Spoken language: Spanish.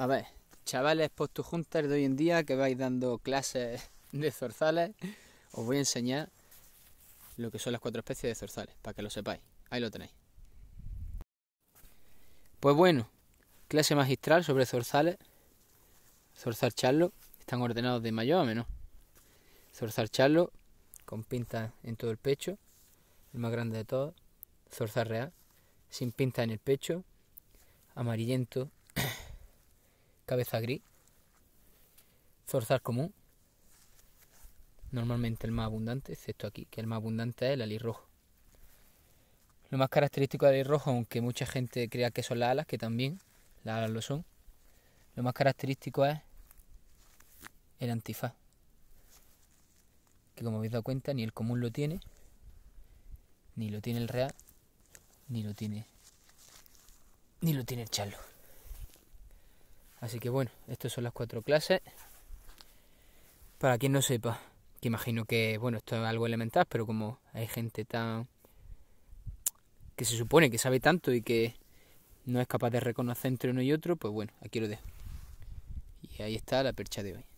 A ver, chavales post juntas de hoy en día que vais dando clases de zorzales, os voy a enseñar lo que son las cuatro especies de zorzales, para que lo sepáis. Ahí lo tenéis. Pues bueno, clase magistral sobre zorzales, zorzal charlo, están ordenados de mayor a menor. Zorzal charlo, con pinta en todo el pecho, el más grande de todos. Zorzal real, sin pinta en el pecho, amarillento, cabeza gris, forzar común, normalmente el más abundante, excepto aquí, que el más abundante es el rojo. Lo más característico del rojo, aunque mucha gente crea que son las alas, que también las alas lo son, lo más característico es el antifaz, que como habéis dado cuenta ni el común lo tiene, ni lo tiene el real, ni lo tiene, ni lo tiene el charlo. Así que bueno, estas son las cuatro clases. Para quien no sepa, que imagino que, bueno, esto es algo elemental, pero como hay gente tan... que se supone que sabe tanto y que no es capaz de reconocer entre uno y otro, pues bueno, aquí lo dejo. Y ahí está la percha de hoy.